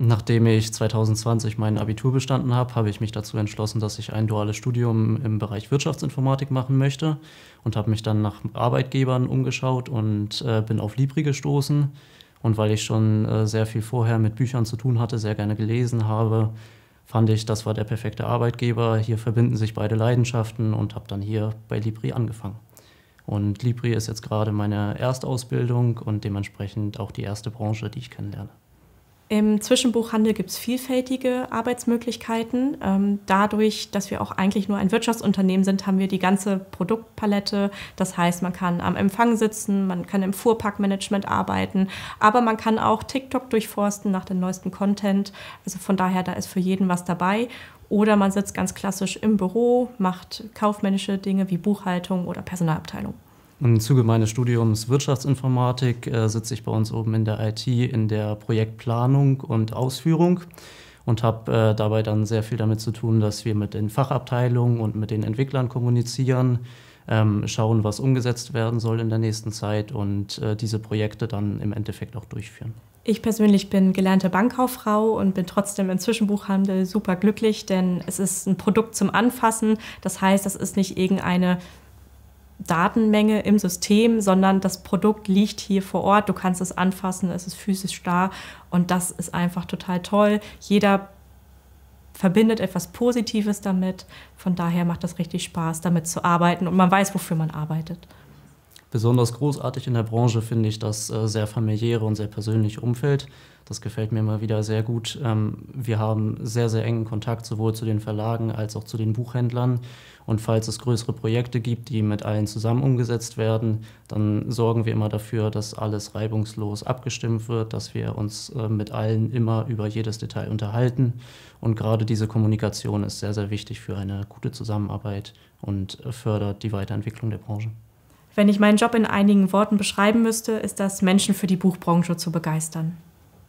Nachdem ich 2020 mein Abitur bestanden habe, habe ich mich dazu entschlossen, dass ich ein duales Studium im Bereich Wirtschaftsinformatik machen möchte und habe mich dann nach Arbeitgebern umgeschaut und äh, bin auf Libri gestoßen. Und weil ich schon äh, sehr viel vorher mit Büchern zu tun hatte, sehr gerne gelesen habe, fand ich, das war der perfekte Arbeitgeber. Hier verbinden sich beide Leidenschaften und habe dann hier bei Libri angefangen. Und Libri ist jetzt gerade meine Erstausbildung und dementsprechend auch die erste Branche, die ich kennenlerne. Im Zwischenbuchhandel gibt es vielfältige Arbeitsmöglichkeiten. Ähm, dadurch, dass wir auch eigentlich nur ein Wirtschaftsunternehmen sind, haben wir die ganze Produktpalette. Das heißt, man kann am Empfang sitzen, man kann im Fuhrparkmanagement arbeiten, aber man kann auch TikTok durchforsten nach dem neuesten Content. Also von daher, da ist für jeden was dabei. Oder man sitzt ganz klassisch im Büro, macht kaufmännische Dinge wie Buchhaltung oder Personalabteilung. Im Zuge meines Studiums Wirtschaftsinformatik äh, sitze ich bei uns oben in der IT in der Projektplanung und Ausführung und habe äh, dabei dann sehr viel damit zu tun, dass wir mit den Fachabteilungen und mit den Entwicklern kommunizieren, ähm, schauen, was umgesetzt werden soll in der nächsten Zeit und äh, diese Projekte dann im Endeffekt auch durchführen. Ich persönlich bin gelernte Bankkauffrau und bin trotzdem im Zwischenbuchhandel super glücklich, denn es ist ein Produkt zum Anfassen. Das heißt, es ist nicht irgendeine Datenmenge im System, sondern das Produkt liegt hier vor Ort. Du kannst es anfassen, es ist physisch da und das ist einfach total toll. Jeder verbindet etwas Positives damit. Von daher macht das richtig Spaß, damit zu arbeiten und man weiß, wofür man arbeitet. Besonders großartig in der Branche finde ich das äh, sehr familiäre und sehr persönliche Umfeld. Das gefällt mir immer wieder sehr gut. Ähm, wir haben sehr, sehr engen Kontakt sowohl zu den Verlagen als auch zu den Buchhändlern. Und falls es größere Projekte gibt, die mit allen zusammen umgesetzt werden, dann sorgen wir immer dafür, dass alles reibungslos abgestimmt wird, dass wir uns äh, mit allen immer über jedes Detail unterhalten. Und gerade diese Kommunikation ist sehr, sehr wichtig für eine gute Zusammenarbeit und äh, fördert die Weiterentwicklung der Branche. Wenn ich meinen Job in einigen Worten beschreiben müsste, ist das, Menschen für die Buchbranche zu begeistern.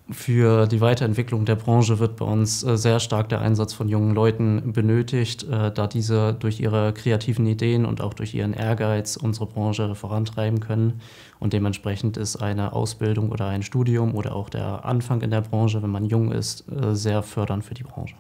Für die Weiterentwicklung der Branche wird bei uns äh, sehr stark der Einsatz von jungen Leuten benötigt, äh, da diese durch ihre kreativen Ideen und auch durch ihren Ehrgeiz unsere Branche vorantreiben können. Und dementsprechend ist eine Ausbildung oder ein Studium oder auch der Anfang in der Branche, wenn man jung ist, äh, sehr fördernd für die Branche.